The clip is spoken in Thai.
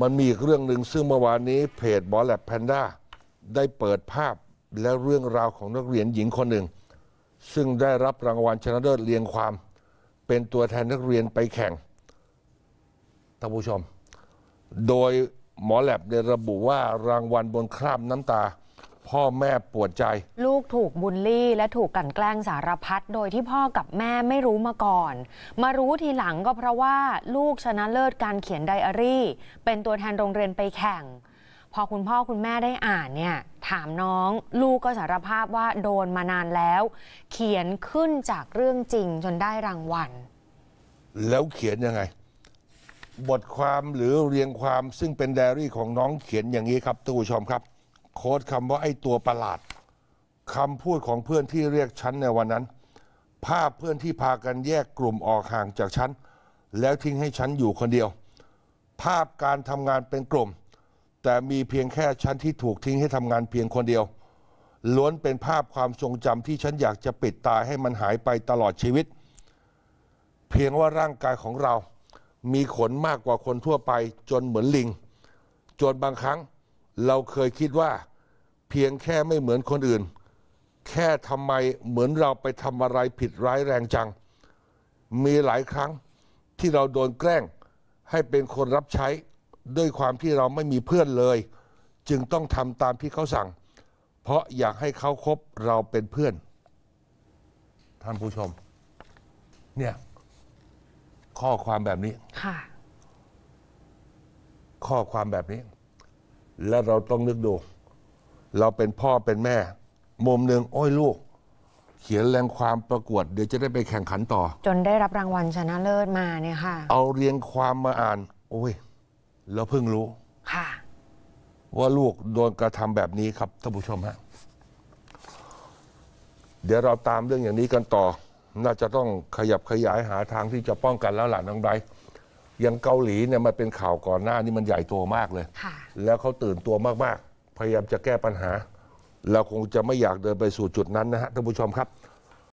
มันมีอีกเรื่องหนึ่งซึ่งเมื่อวานนี้เพจบอลแลบแพนด้าได้เปิดภาพและเรื่องราวของนักเรียนหญิงคนหนึ่ง ซึ่งได้รับรางวัลชนะเลิศเรียงความเป็นตัวแทนนักเรียนไปแข่งท่านผู้ชม โดยหมอแลบได้ระบุว่ารางวัลบนคราบน้ำตาพ่อแม่ปวดใจ ลูกถูกบูลลี่และถูกกลั่นแกล้งสารพัดโดยที่พ่อกับแม่ไม่รู้มาก่อน มารู้ทีหลังก็เพราะว่า ลูกชนะเลิศการเขียนไดอารี่ เป็นตัวแทนโรงเรียนไปแข่ง พอคุณพ่อคุณแม่ได้อ่านเนี่ย ถามน้อง ลูกก็สารภาพว่าโดนมานานแล้ว เขียนขึ้นจากเรื่องจริงจนได้รางวัล แล้วเขียนยังไง บทความหรือเรียงความซึ่งเป็นไดอารี่ของน้องเขียนอย่างนี้ครับทุกผู้ชมครับโค้ดคำว่า ไอ้ตัวประหลาดคำพูดของเพื่อนที่เรียกฉัน ในวันนั้น ภาพเพื่อนที่พากันแยกกลุ่มออกห่างจากฉันแล้วทิ้งให้ฉันอยู่คนเดียว ภาพการทำงานเป็นกลุ่ม แต่มีเพียงแค่ ฉันที่ถูกทิ้งให้ทำงานเพียงคนเดียว ล้วนเป็นภาพความทรงจำที่ฉันอยากจะปิดตาให้มันหายไปตลอดชีวิต เพียงว่าร่างกายของเรา มีขนมากกว่าคนทั่วไปจนเหมือนลิงจนบางครั้งเราเคยคิดว่า เพียงแค่ไม่เหมือนคนอื่น แค่ทำไมเหมือนเราไปทำอะไรผิดร้ายแรงจัง มีหลายครั้งที่เราโดนแกล้งให้เป็นคนรับใช้ด้วยความที่เราไม่มีเพื่อนเลย จึงต้องทำตามที่เขาสั่ง เพราะอยากให้เขาคบเราเป็นเพื่อน ท่านผู้ชม เนี่ย ข้อความแบบนี้ค่ะข้อความแบบนี้แล้วเราต้องนึกดู เราเป็นพ่อเป็นแม่ มุมหนึ่งโอ้ยลูก เขียนแรงความประกวดเดี๋ยวจะได้ไปแข่งขันต่อ จนได้รับรางวัลชนะเลิศมาเนี่ยค่ะเอาเรียงความมาอ่าน โอ้ย เราเพิ่งรู้ ค่ะ ว่าลูกโดนกระทำแบบนี้ครับท่านผู้ชมฮะเดี๋ยวเราตามเรื่องอย่างนี้กันต่อ น่าจะต้องขยับขยายหาทางที่จะป้องกันแล้วหล่ะน้องไบร์อย่างเกาหลีเนี่ยมันเป็นข่าวก่อนหน้านี้มันใหญ่โตมากเลย แล้วเขาตื่นตัวมากๆ พยายามจะแก้ปัญหา เราคงจะไม่อยากเดินไปสู่จุดนั้นนะฮะท่านผู้ชมครับ